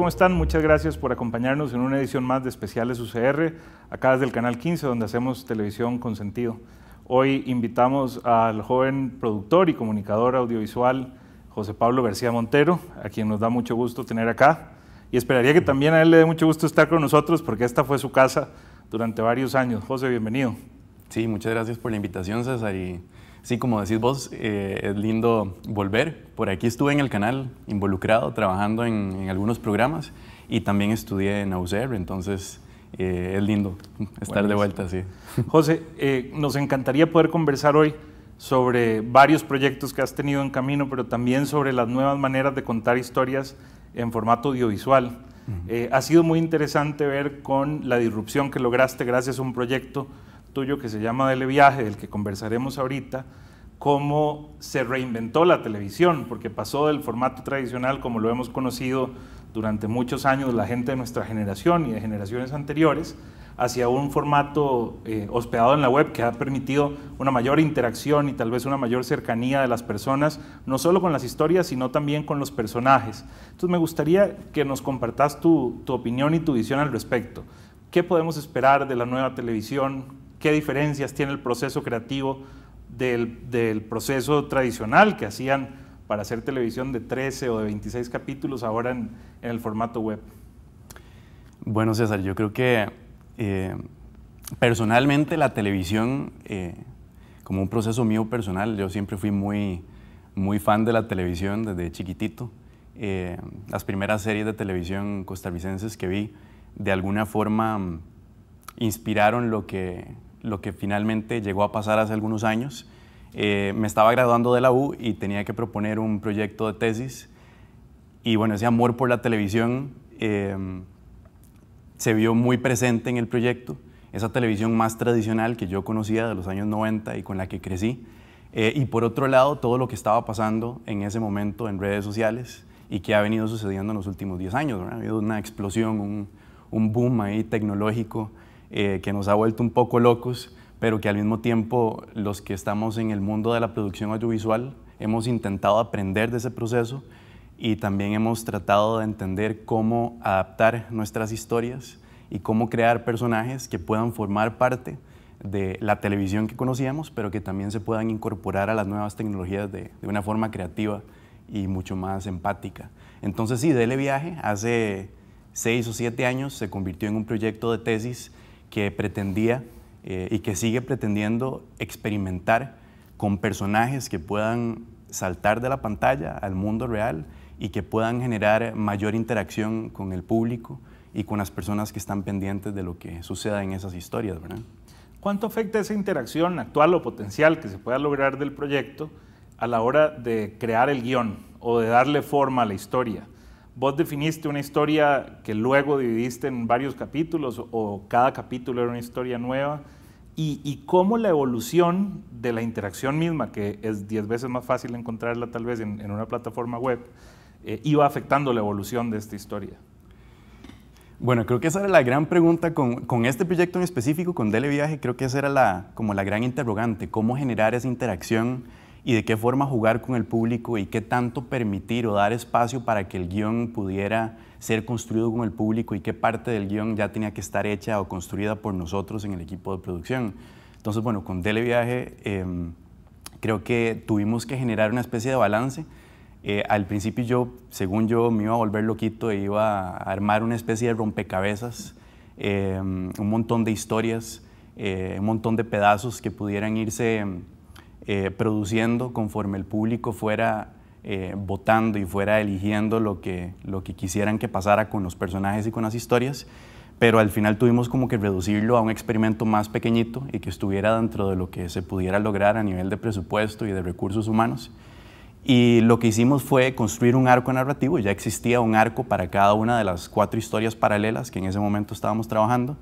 ¿Cómo están? Muchas gracias por acompañarnos en una edición más de Especiales UCR, acá desde el Canal 15, donde hacemos televisión con sentido. Hoy invitamos al joven productor y comunicador audiovisual José Pablo García Montero, a quien nos da mucho gusto tener acá. Y esperaría que también a él le dé mucho gusto estar con nosotros, porque esta fue su casa durante varios años. José, bienvenido. Sí, muchas gracias por la invitación, César. Y Sí, como decís vos, eh, es lindo volver. Por aquí estuve en el canal involucrado, trabajando en, algunos programas y también estudié en AUSER, entonces eh, es lindo estar de vuelta, sí. José, eh, nos encantaría poder conversar hoy sobre varios proyectos que has tenido en camino, pero también sobre las nuevas maneras de contar historias en formato audiovisual. ha sido muy interesante ver con la disrupción que lograste gracias a un proyecto tuyo que se llama Dele Viaje, del que conversaremos ahorita, cómo se reinventó la televisión, porque pasó del formato tradicional, como lo hemos conocido durante muchos años la gente de nuestra generación y de generaciones anteriores, hacia un formato eh, hospedado en la web que ha permitido una mayor interacción y tal vez una mayor cercanía de las personas, no solo con las historias, sino también con los personajes. Entonces me gustaría que nos compartas tu, tu opinión y tu visión al respecto. ¿Qué podemos esperar de la nueva televisión? qué diferencias tiene el proceso creativo del, proceso tradicional que hacían para hacer televisión de 13 o de 26 capítulos ahora en, el formato web. Bueno, César, yo creo que eh, personalmente la televisión, eh, como un proceso mío personal, yo siempre fui muy, muy fan de la televisión desde chiquitito. Eh, las primeras series de televisión costarricenses que vi, de alguna forma mm, inspiraron lo que, lo que finalmente llegó a pasar hace algunos años. Eh, me estaba graduando de la U y tenía que proponer un proyecto de tesis. Y bueno, ese amor por la televisión em, se vio muy presente en el proyecto. Esa televisión más tradicional que yo conocía de los años 90 y con la que crecí. Eh, y por otro lado, todo lo que estaba pasando en ese momento en redes sociales y que ha venido sucediendo en los últimos 10 años. Ha habido una explosión, un, un boom ahí tecnológico eh, que nos ha vuelto un poco locos, pero que al mismo tiempo los que estamos en el mundo de la producción audiovisual hemos intentado aprender de ese proceso y también hemos tratado de entender cómo adaptar nuestras historias y cómo crear personajes que puedan formar parte de la televisión que conocíamos, pero que también se puedan incorporar a las nuevas tecnologías de, de una forma creativa y mucho más empática. Entonces sí, Dele Viaje hace seis o siete años se convirtió en un proyecto de tesis que pretendía eh, y que sigue pretendiendo experimentar con personajes que puedan saltar de la pantalla al mundo real y que puedan generar mayor interacción con el público y con las personas que están pendientes de lo que suceda en esas historias, ¿verdad? ¿Cuánto afecta esa interacción actual o potencial que se pueda lograr del proyecto a la hora de crear el guión o de darle forma a la historia? vos definiste una historia que luego dividiste en varios capítulos o cada capítulo era una historia nueva. Y, cómo la evolución de la interacción misma, que es diez veces más fácil encontrarla tal vez en, una plataforma web, eh, iba afectando la evolución de esta historia. Bueno, creo que esa era la gran pregunta con, este proyecto en específico, con Dele Viaje, creo que esa era la, como la gran interrogante, cómo generar esa interacción y de qué forma jugar con el público y qué tanto permitir o dar espacio para que el guión pudiera ser construido con el público y qué parte del guión ya tenía que estar hecha o construida por nosotros en el equipo de producción. Entonces, bueno, con Televiaje eh, em, creo que tuvimos que generar una especie de balance. Eh, al principio yo, según yo, me iba a volver loquito e iba a armar una especie de rompecabezas, em, un montón de historias, eh, un montón de pedazos que pudieran irse eh, produciendo conforme el público fuera eh, votando y fuera eligiendo lo que, lo que quisieran que pasara con los personajes y con las historias, pero al final tuvimos como que reducirlo a un experimento más pequeñito y que estuviera dentro de lo que se pudiera lograr a nivel de presupuesto y de recursos humanos. Y lo que hicimos fue construir un arco narrativo, ya existía un arco para cada una de las cuatro historias paralelas que en ese momento estábamos trabajando,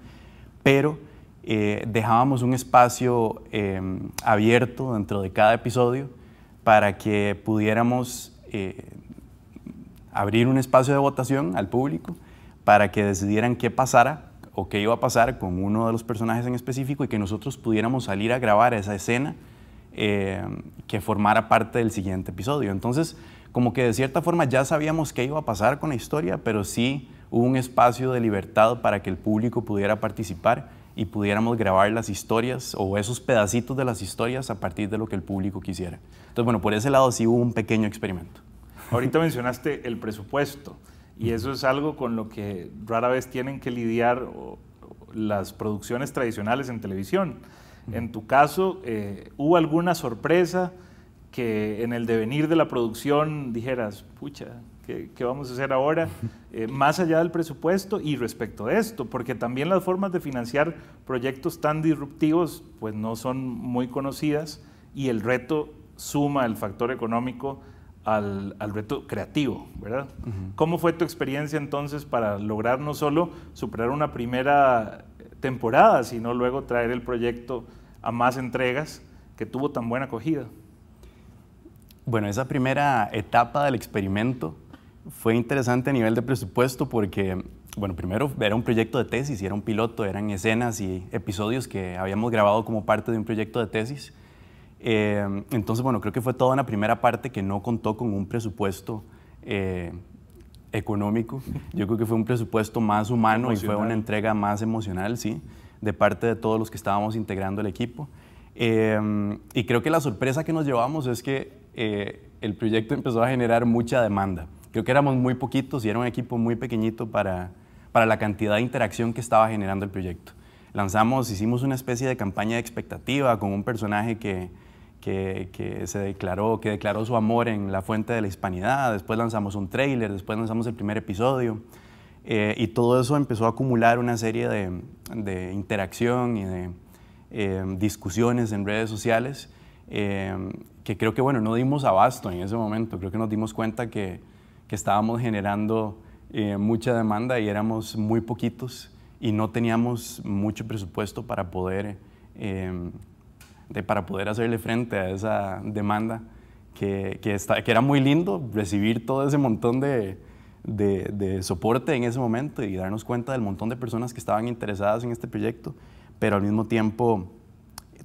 pero eh, dejábamos un espacio em, abierto dentro de cada episodio para que pudiéramos eh, abrir un espacio de votación al público para que decidieran qué pasara o qué iba a pasar con uno de los personajes en específico y que nosotros pudiéramos salir a grabar esa escena em, que formara parte del siguiente episodio. Entonces, como que de cierta forma ya sabíamos qué iba a pasar con la historia, pero sí hubo un espacio de libertad para que el público pudiera participar y pudiéramos grabar las historias o esos pedacitos de las historias a partir de lo que el público quisiera. Entonces, bueno, por ese lado sí hubo un pequeño experimento. Ahorita mencionaste el presupuesto y eso es algo con lo que rara vez tienen que lidiar las producciones tradicionales en televisión. En tu caso, eh, ¿hubo alguna sorpresa que en el devenir de la producción dijeras, pucha, qué vamos a hacer ahora, eh, más allá del presupuesto y respecto a esto, porque también las formas de financiar proyectos tan disruptivos pues no son muy conocidas y el reto suma el factor económico al, al, reto creativo, ¿verdad? ¿Cómo fue tu experiencia entonces para lograr no solo superar una primera temporada, sino luego traer el proyecto a más entregas que tuvo tan buena acogida? Bueno, esa primera etapa del experimento fue interesante a nivel de presupuesto porque, bueno, primero era un proyecto de tesis y era un piloto, eran escenas y episodios que habíamos grabado como parte de un proyecto de tesis. Eh, entonces, bueno, creo que fue toda una primera parte que no contó con un presupuesto eh, económico. Yo creo que fue un presupuesto más humano y fue una entrega más emocional, sí, de parte de todos los que estábamos integrando el equipo. Eh, y creo que la sorpresa que nos llevamos es que el proyecto empezó a generar mucha demanda. Creo que éramos muy poquitos y era un equipo muy pequeñito para, para la cantidad de interacción que estaba generando el proyecto. Lanzamos, hicimos una especie de campaña de expectativa con un personaje que, que, se declaró, que declaró su amor en la fuente de la hispanidad, después lanzamos un trailer, después lanzamos el primer episodio, eh, y todo eso empezó a acumular una serie de, de interacción y de em, discusiones en redes sociales, em, que creo que, bueno, no dimos abasto en ese momento, creo que nos dimos cuenta que que estábamos generando eh, mucha demanda y éramos muy poquitos y no teníamos mucho presupuesto para poder, em, de, para poder hacerle frente a esa demanda, que, que, que era muy lindo recibir todo ese montón de, de, de, soporte en ese momento y darnos cuenta del montón de personas que estaban interesadas en este proyecto, pero al mismo tiempo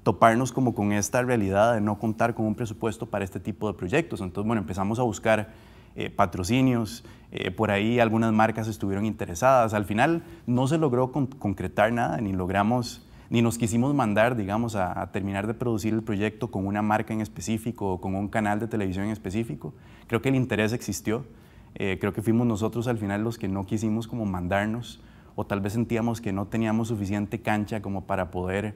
toparnos como con esta realidad de no contar con un presupuesto para este tipo de proyectos. Entonces, bueno, empezamos a buscar eh, patrocinios, eh, por ahí algunas marcas estuvieron interesadas. Al final no se logró concretar nada, ni logramos, ni nos quisimos mandar, digamos, a, terminar de producir el proyecto con una marca en específico o con un canal de televisión en específico. Creo que el interés existió. Eh, creo que fuimos nosotros al final los que no quisimos como mandarnos o tal vez sentíamos que no teníamos suficiente cancha como para poder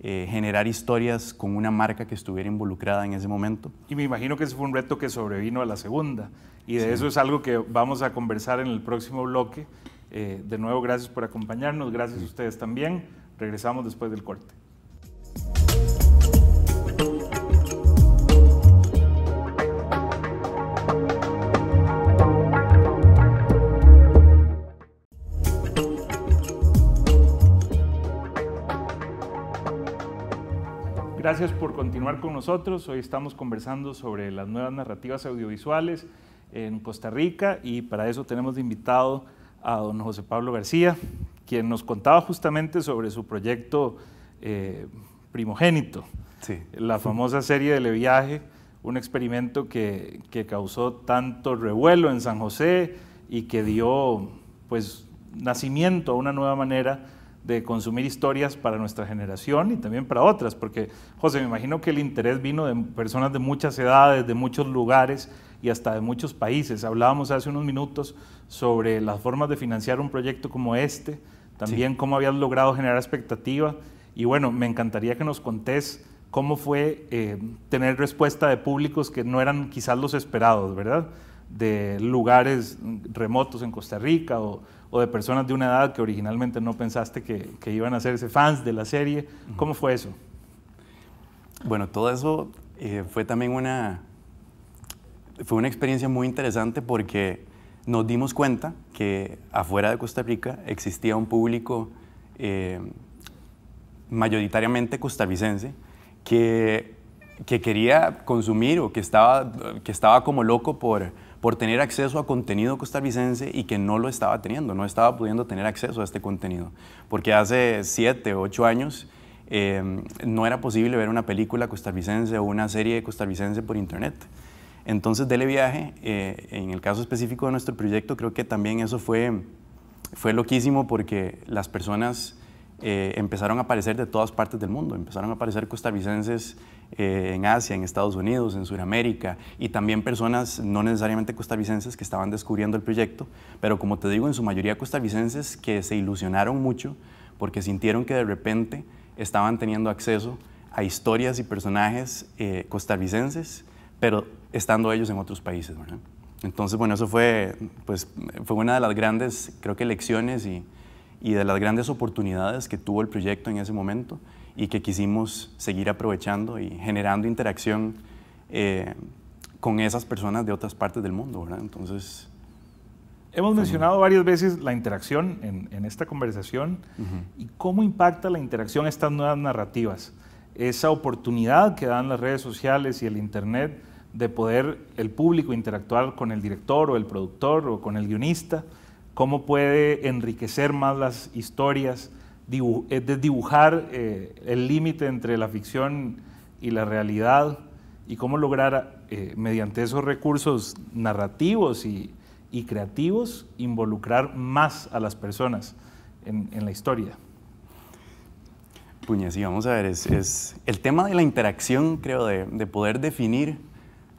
generar historias con una marca que estuviera involucrada en ese momento. Y me imagino que ese fue un reto que sobrevino a la segunda, y de eso es algo que vamos a conversar en el próximo bloque. Eh, de nuevo, gracias por acompañarnos, gracias a ustedes también. Regresamos después del corte. Gracias por continuar con nosotros. Hoy estamos conversando sobre las nuevas narrativas audiovisuales en Costa Rica y para eso tenemos de invitado a don José Pablo García, quien nos contaba justamente sobre su proyecto eh, primogénito, la famosa serie de Viaje, un experimento que, causó tanto revuelo en San José y que dio pues nacimiento a una nueva manera de consumir historias para nuestra generación y también para otras, porque José, me imagino que el interés vino de personas de muchas edades, de muchos lugares, y hasta de muchos países. Hablábamos hace unos minutos sobre las formas de financiar un proyecto como este, también cómo habías logrado generar expectativa. Y bueno, me encantaría que nos contés cómo fue eh, tener respuesta de públicos que no eran quizás los esperados, ¿verdad? De lugares remotos en Costa Rica o, de personas de una edad que originalmente no pensaste que, iban a ser fans de la serie. ¿Cómo fue eso? Bueno, todo eso eh, fue también una, fue una experiencia muy interesante porque nos dimos cuenta que afuera de Costa Rica existía un público eh, mayoritariamente costarricense que, quería consumir o que estaba, como loco por, tener acceso a contenido costarricense y que no lo estaba teniendo, no estaba pudiendo tener acceso a este contenido. Porque hace siete, ocho años eh, no era posible ver una película costarricense o una serie costarricense por internet. Entonces, Dele Viaje, eh, en el caso específico de nuestro proyecto, creo que también eso fue, loquísimo porque las personas eh, empezaron a aparecer de todas partes del mundo. Empezaron a aparecer costarricenses eh, en Asia, en Estados Unidos, en Sudamérica, y también personas no necesariamente costarricenses que estaban descubriendo el proyecto, pero como te digo, en su mayoría costarricenses que se ilusionaron mucho porque sintieron que de repente estaban teniendo acceso a historias y personajes costarricenses pero estando ellos en otros países. ¿verdad? Entonces, bueno, eso fue, pues, fue una de las grandes, creo que, lecciones y, y de las grandes oportunidades que tuvo el proyecto en ese momento y que quisimos seguir aprovechando y generando interacción eh, con esas personas de otras partes del mundo, ¿verdad? Entonces... Hemos mencionado varias veces la interacción en, esta conversación y cómo impacta la interacción estas nuevas narrativas esa oportunidad que dan las redes sociales y el Internet de poder el público interactuar con el director o el productor o con el guionista, cómo puede enriquecer más las historias, eh, de dibujar eh, el límite entre la ficción y la realidad y cómo lograr eh, mediante esos recursos narrativos y, creativos involucrar más a las personas en la historia vamos a ver, es, el tema de la interacción, creo, de, poder definir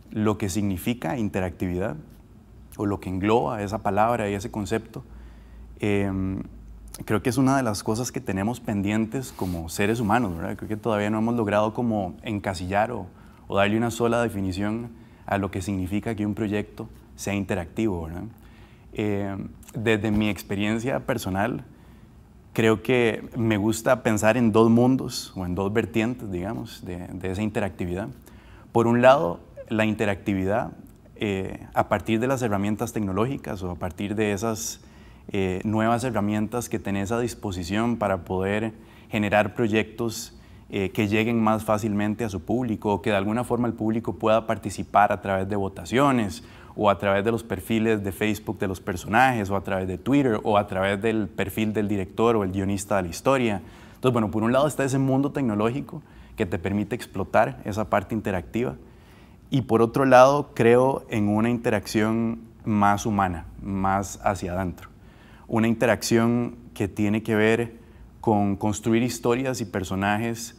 lo que significa interactividad o lo que engloba esa palabra y ese concepto. Em, creo que es una de las cosas que tenemos pendientes como seres humanos, ¿verdad? Creo que todavía no hemos logrado como encasillar o, darle una sola definición a lo que significa que un proyecto sea interactivo, ¿verdad? Em, desde mi experiencia personal, creo que me gusta pensar en dos mundos o en dos vertientes, digamos, de, esa interactividad. Por un lado, la interactividad eh, a partir de las herramientas tecnológicas o a partir de esas eh, nuevas herramientas que tenés a disposición para poder generar proyectos eh, que lleguen más fácilmente a su público o que de alguna forma el público pueda participar a través de votaciones o a través de los perfiles de Facebook de los personajes, o a través de Twitter, o a través del perfil del director o el guionista de la historia. Entonces, bueno, por un lado está ese mundo tecnológico que te permite explotar esa parte interactiva, y por otro lado creo en una interacción más humana, más hacia adentro. Una interacción que tiene que ver con construir historias y personajes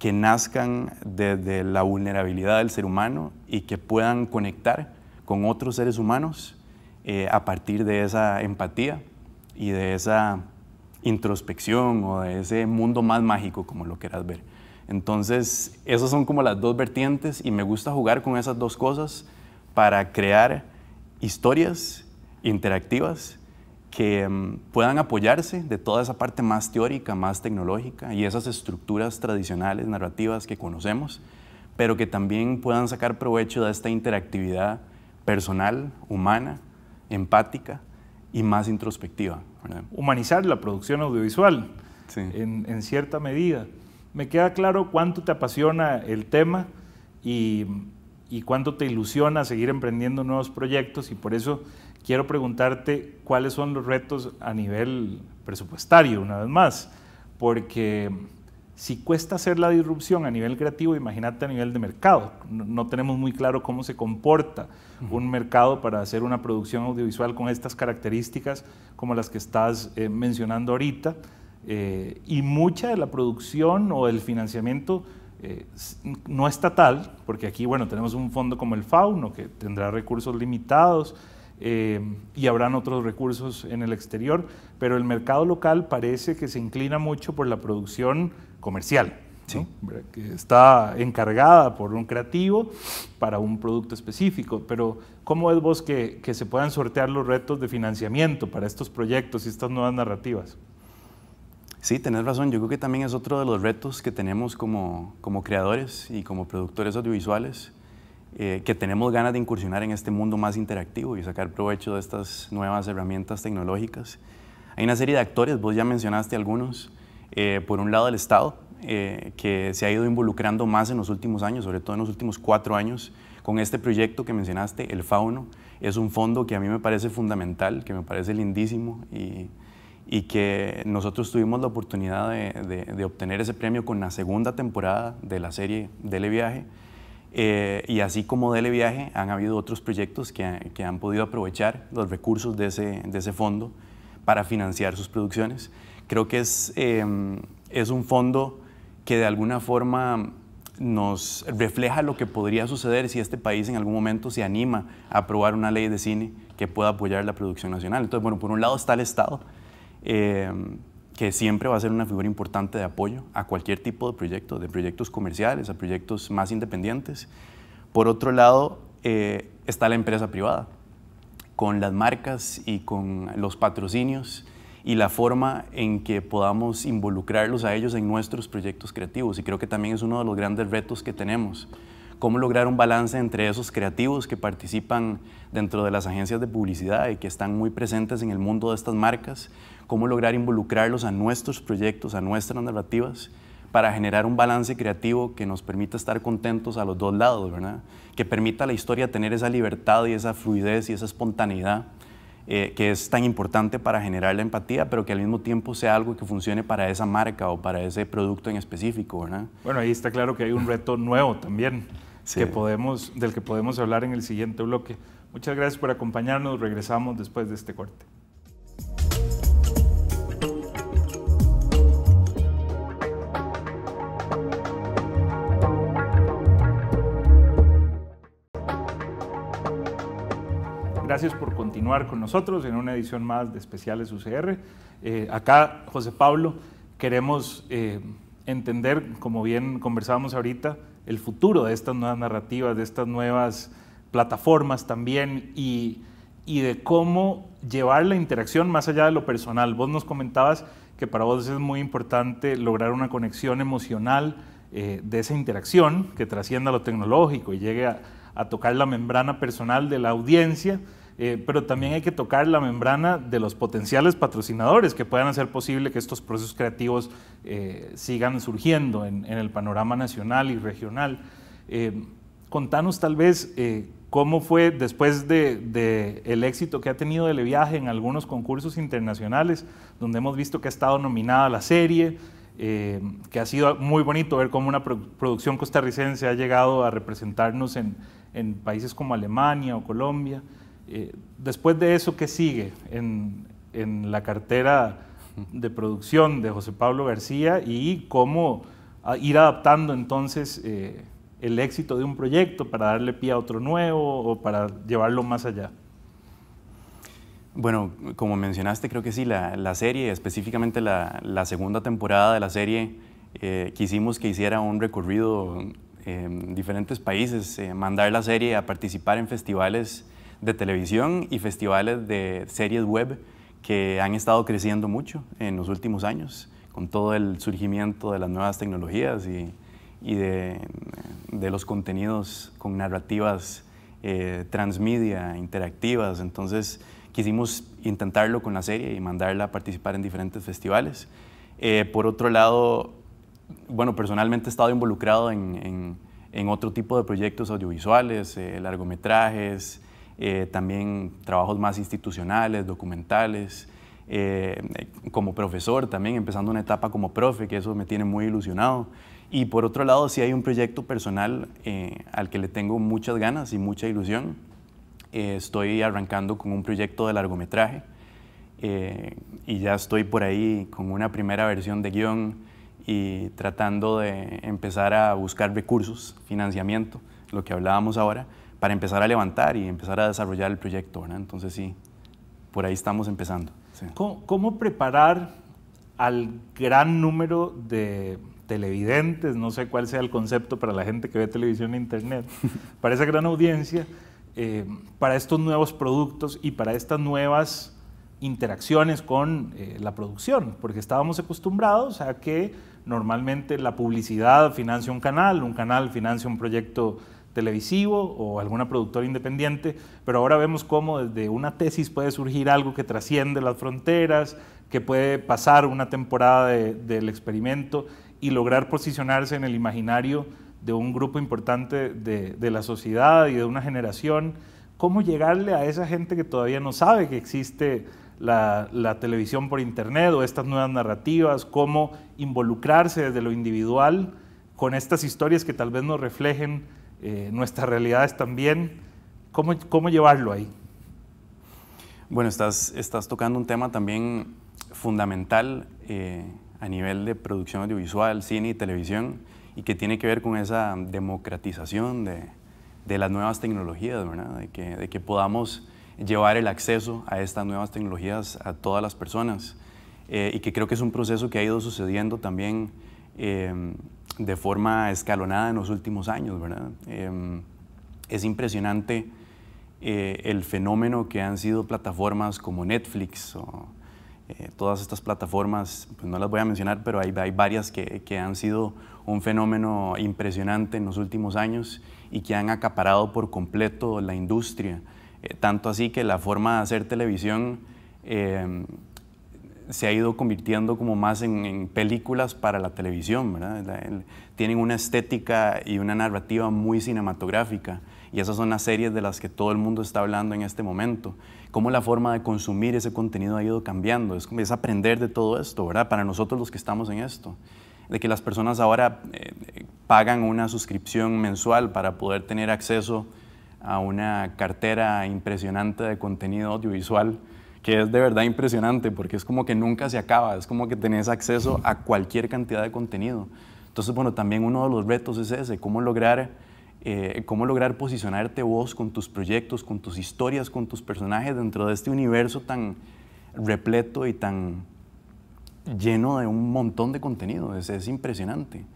que nazcan desde la vulnerabilidad del ser humano y que puedan conectar con otros seres humanos eh, a partir de esa empatía y de esa introspección o de ese mundo más mágico, como lo quieras ver. Entonces, esas son como las dos vertientes y me gusta jugar con esas dos cosas para crear historias interactivas que mm, puedan apoyarse de toda esa parte más teórica, más tecnológica y esas estructuras tradicionales, narrativas que conocemos, pero que también puedan sacar provecho de esta interactividad personal, humana, empática y más introspectiva. Humanizar la producción audiovisual en, cierta medida. Me queda claro cuánto te apasiona el tema y, y cuánto te ilusiona seguir emprendiendo nuevos proyectos y por eso quiero preguntarte cuáles son los retos a nivel presupuestario, una vez más, porque si cuesta hacer la disrupción a nivel creativo, imagínate a nivel de mercado. No, tenemos muy claro cómo se comporta un mercado para hacer una producción audiovisual con estas características como las que estás eh, mencionando ahorita. Eh, y mucha de la producción o el financiamiento eh, no estatal, porque aquí, bueno, tenemos un fondo como el Fauno, que tendrá recursos limitados, eh, y habrán otros recursos en el exterior, pero el mercado local parece que se inclina mucho por la producción comercial, que está encargada por un creativo para un producto específico. Pero ¿cómo es vos que, que se puedan sortear los retos de financiamiento para estos proyectos y estas nuevas narrativas? Sí, tenés razón. Yo creo que también es otro de los retos que tenemos como, como creadores y como productores audiovisuales eh, que tenemos ganas de incursionar en este mundo más interactivo y sacar provecho de estas nuevas herramientas tecnológicas. Hay una serie de actores, vos ya mencionaste algunos, eh, por un lado el Estado, eh, que se ha ido involucrando más en los últimos años, sobre todo en los últimos cuatro años, con este proyecto que mencionaste, el Fauno. Es un fondo que a mí me parece fundamental, que me parece lindísimo y, que nosotros tuvimos la oportunidad de, de obtener ese premio con la segunda temporada de la serie Dele Viaje eh, y así como Dele Viaje, han habido otros proyectos que, que han podido aprovechar los recursos de ese, de ese, fondo para financiar sus producciones. Creo que es, em, es un fondo que de alguna forma nos refleja lo que podría suceder si este país en algún momento se anima a aprobar una ley de cine que pueda apoyar la producción nacional. Entonces, bueno, por un lado está el Estado, em, que siempre va a ser una figura importante de apoyo a cualquier tipo de proyecto, de proyectos comerciales, a proyectos más independientes. Por otro lado, eh, está la empresa privada, con las marcas y con los patrocinios y la forma en que podamos involucrarlos a ellos en nuestros proyectos creativos. Y creo que también es uno de los grandes retos que tenemos, cómo lograr un balance entre esos creativos que participan dentro de las agencias de publicidad y que están muy presentes en el mundo de estas marcas, cómo lograr involucrarlos a nuestros proyectos, a nuestras narrativas, para generar un balance creativo que nos permita estar contentos a los dos lados, ¿verdad? Que permita a la historia tener esa libertad y esa fluidez y esa espontaneidad eh, que es tan importante para generar la empatía, pero que al mismo tiempo sea algo que funcione para esa marca o para ese producto en específico, ¿verdad? Bueno, ahí está claro que hay un reto nuevo también, que podemos, del que podemos hablar en el siguiente bloque. Muchas gracias por acompañarnos, regresamos después de este corte. gracias por continuar con nosotros en una edición más de Especiales UCR. Eh, acá, José Pablo, queremos eh, entender, como bien conversábamos ahorita, el futuro de estas nuevas narrativas, de estas nuevas plataformas también y, de cómo llevar la interacción más allá de lo personal. Vos nos comentabas que para vos es muy importante lograr una conexión emocional eh, de esa interacción que trascienda lo tecnológico y llegue a tocar la membrana personal de la audiencia eh, pero también hay que tocar la membrana de los potenciales patrocinadores que puedan hacer posible que estos procesos creativos eh, sigan surgiendo en, el panorama nacional y regional. Eh, contanos tal vez cómo fue después del de, el éxito que ha tenido el viaje en algunos concursos internacionales, donde hemos visto que ha estado nominada la serie, que ha sido muy bonito ver cómo una producción costarricense ha llegado a representarnos en países como Alemania o Colombia. Eh, después de eso, ¿qué sigue en, la cartera de producción de José Pablo García y cómo ah, ir adaptando entonces eh, el éxito de un proyecto para darle pie a otro nuevo o para llevarlo más allá? Bueno, como mencionaste, creo que sí, la, la serie, específicamente la, segunda temporada de la serie, eh, quisimos que hiciera un recorrido en diferentes países, mandar la serie a participar en festivales de televisión y festivales de series web que han estado creciendo mucho en los últimos años, con todo el surgimiento de las nuevas tecnologías y, y de, de, los contenidos con narrativas eh, transmedia, interactivas. Entonces quisimos intentarlo con la serie y mandarla a participar en diferentes festivales. Eh, por otro lado, bueno, personalmente he estado involucrado en, en, en otro tipo de proyectos audiovisuales, eh, largometrajes, eh, también trabajos más institucionales, documentales, eh, como profesor también, empezando una etapa como profe, que eso me tiene muy ilusionado. Y por otro lado, sí hay un proyecto personal eh, al que le tengo muchas ganas y mucha ilusión. estoy arrancando con un proyecto de largometraje y ya estoy por ahí con una primera versión de guión y tratando de empezar a buscar recursos, financiamiento, lo que hablábamos ahora, para empezar a levantar y empezar a desarrollar el proyecto. Entonces sí, por ahí estamos empezando. ¿Cómo, preparar al gran número de televidentes, no sé cuál sea el concepto para la gente que ve televisión e internet, para esa gran audiencia, eh, para estos nuevos productos y para estas nuevas interacciones con eh, la producción, porque estábamos acostumbrados a que normalmente la publicidad financia un canal, un canal financia un proyecto televisivo o alguna productora independiente, pero ahora vemos cómo desde una tesis puede surgir algo que trasciende las fronteras, que puede pasar una temporada del experimento y lograr posicionarse en el imaginario de un grupo importante de, la sociedad y de una generación. ¿Cómo llegarle a esa gente que todavía no sabe que existe la, la televisión por internet o estas nuevas narrativas? ¿Cómo involucrarse desde lo individual con estas historias que tal vez nos reflejen? Eh, nuestras realidades también. ¿Cómo, ¿Cómo, llevarlo ahí? Bueno, estás, estás tocando un tema también fundamental eh, a nivel de producción audiovisual, cine y televisión, y que tiene que ver con esa democratización de, las nuevas tecnologías, De que, podamos llevar el acceso a estas nuevas tecnologías a todas las personas. Eh, y que creo que es un proceso que ha ido sucediendo también de forma escalonada en los últimos años, ¿verdad? Em, es impresionante eh, el fenómeno que han sido plataformas como Netflix o eh, todas estas plataformas, pues no las voy a mencionar, pero hay, hay varias que, que, han sido un fenómeno impresionante en los últimos años y que han acaparado por completo la industria, eh, tanto así que la forma de hacer televisión em, se ha ido convirtiendo como más en, películas para la televisión, tienen una estética y una narrativa muy cinematográfica y esas son las series de las que todo el mundo está hablando en este momento. Cómo la forma de consumir ese contenido ha ido cambiando, es, es aprender de todo esto, Para nosotros los que estamos en esto, de que las personas ahora eh, eh, pagan una suscripción mensual para poder tener acceso a una cartera impresionante de contenido audiovisual que es de verdad impresionante porque es como que nunca se acaba, es como que tenés acceso a cualquier cantidad de contenido. Entonces, bueno, también uno de los retos es ese, cómo lograr, eh, cómo lograr posicionarte vos con tus proyectos, con tus historias, con tus personajes dentro de este universo tan repleto y tan lleno de un montón de contenido, es, es impresionante.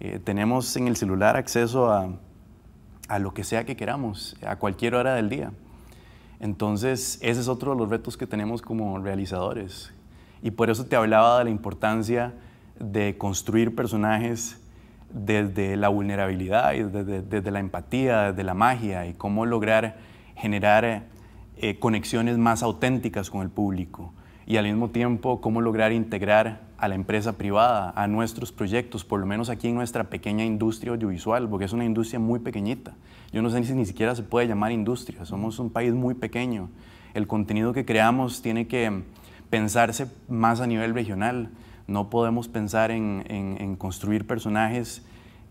Eh, tenemos en el celular acceso a lo que sea que queramos, a cualquier hora del día. Entonces, ese es otro de los retos que tenemos como realizadores. Y por eso te hablaba de la importancia de construir personajes desde la vulnerabilidad, y desde, la empatía, desde la magia y cómo lograr generar eh, conexiones más auténticas con el público. Y al mismo tiempo, cómo lograr integrar a la empresa privada, a nuestros proyectos, por lo menos aquí en nuestra pequeña industria audiovisual, porque es una industria muy pequeñita. Yo no sé si ni siquiera se puede llamar industria, somos un país muy pequeño. El contenido que creamos tiene que pensarse más a nivel regional. No podemos pensar en, en construir personajes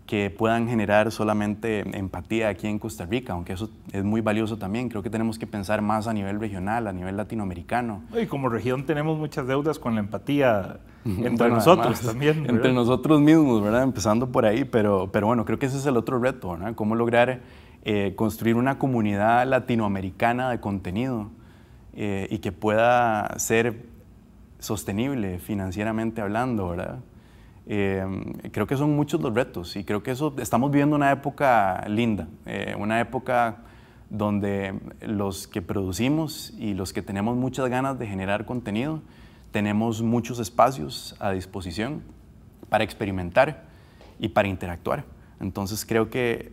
que puedan generar solamente empatía aquí en Costa Rica, aunque eso es muy valioso también. Creo que tenemos que pensar más a nivel regional, a nivel latinoamericano. Y como región tenemos muchas deudas con la empatía entre nosotros también. Entre nosotros mismos, ¿verdad? Empezando por ahí, pero, pero bueno, creo que ese es el otro reto, ¿no? Cómo lograr eh, construir una comunidad latinoamericana de contenido eh, y que pueda ser sostenible financieramente hablando, ¿verdad? Em, creo que son muchos los retos y creo que eso estamos viviendo una época linda, eh, una época donde los que producimos y los que tenemos muchas ganas de generar contenido, tenemos muchos espacios a disposición para experimentar y para interactuar. Entonces creo que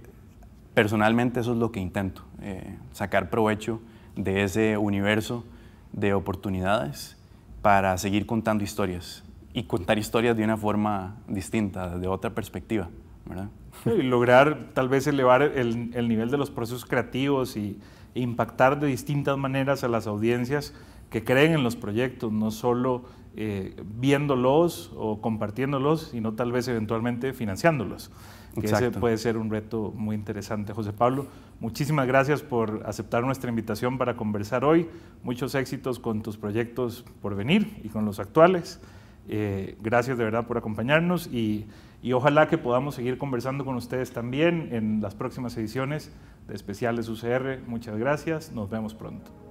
personalmente eso es lo que intento, eh, sacar provecho de ese universo de oportunidades para seguir contando historias y contar historias de una forma distinta, de otra perspectiva, ¿verdad? Y lograr tal vez elevar el, el nivel de los procesos creativos y, e impactar de distintas maneras a las audiencias que creen en los proyectos, no solo eh, viéndolos o compartiéndolos, sino tal vez eventualmente financiándolos. Que ese puede ser un reto muy interesante. José Pablo, muchísimas gracias por aceptar nuestra invitación para conversar hoy. Muchos éxitos con tus proyectos por venir y con los actuales. Eh, gracias de verdad por acompañarnos y, y, ojalá que podamos seguir conversando con ustedes también en las próximas ediciones de especiales UCR. Muchas gracias, nos vemos pronto.